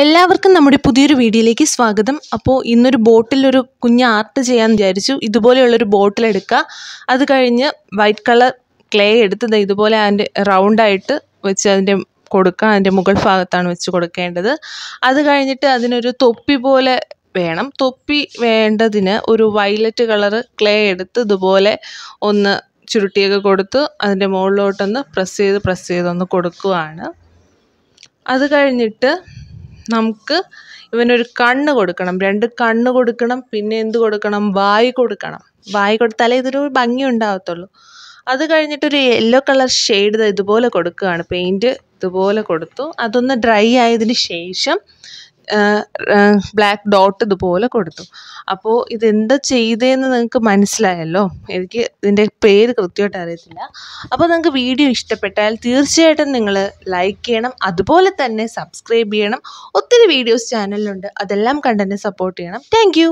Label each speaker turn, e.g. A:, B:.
A: എല്ലാവർക്കും നമ്മുടെ പുതിയൊരു വീഡിയോയിലേക്ക് സ്വാഗതം അപ്പോൾ ഇന്നൊരു ബോട്ടിലൊരു കുഞ്ഞ് ആർട്ട് ചെയ്യാൻ വിചാരിച്ചു ഇതുപോലെയുള്ളൊരു ബോട്ടിലെടുക്കുക എടുക്കുക അത് കഴിഞ്ഞ് വൈറ്റ് കളർ ക്ലേ എടുത്ത് ഇതുപോലെ അതിൻ്റെ റൗണ്ടായിട്ട് വെച്ച് അതിൻ്റെ കൊടുക്കുക അതിൻ്റെ മുകൾ ഭാഗത്താണ് വെച്ച് കൊടുക്കേണ്ടത് അത് കഴിഞ്ഞിട്ട് അതിനൊരു തൊപ്പി പോലെ വേണം തൊപ്പി വേണ്ടതിന് ഒരു വയലറ്റ് കളറ് ക്ലേ എടുത്ത് ഇതുപോലെ ഒന്ന് ചുരുട്ടിയൊക്കെ കൊടുത്ത് അതിൻ്റെ മുകളിലോട്ടൊന്ന് പ്രസ് ചെയ്ത് പ്രസ് ചെയ്തൊന്ന് കൊടുക്കുകയാണ് അത് കഴിഞ്ഞിട്ട് നമുക്ക് ഇവനൊരു കണ്ണ് കൊടുക്കണം രണ്ട് കണ്ണ് കൊടുക്കണം പിന്നെ എന്ത് കൊടുക്കണം വായ് കൊടുക്കണം വായ് കൊടുത്താലേ ഇതൊരു ഭംഗി ഉണ്ടാകത്തുള്ളൂ അത് കഴിഞ്ഞിട്ടൊരു യെല്ലോ കളർ ഷെയ്ഡ് ഇതുപോലെ കൊടുക്കുകയാണ് പെയിൻറ്റ് ഇതുപോലെ കൊടുത്തു അതൊന്ന് ഡ്രൈ ആയതിന് ശേഷം ബ്ലാക്ക് ഡോട്ട് ഇതുപോലെ കൊടുത്തു അപ്പോൾ ഇതെന്താ ചെയ്തതെന്ന് നിങ്ങൾക്ക് മനസ്സിലായല്ലോ എനിക്ക് ഇതിൻ്റെ പേര് കൃത്യമായിട്ട് അറിയത്തില്ല അപ്പോൾ നിങ്ങൾക്ക് വീഡിയോ ഇഷ്ടപ്പെട്ടാൽ തീർച്ചയായിട്ടും നിങ്ങൾ ലൈക്ക് ചെയ്യണം അതുപോലെ തന്നെ സബ്സ്ക്രൈബ് ചെയ്യണം ഒത്തിരി വീഡിയോസ് ചാനലിലുണ്ട് അതെല്ലാം കണ്ടെന്നെ സപ്പോർട്ട് ചെയ്യണം താങ്ക്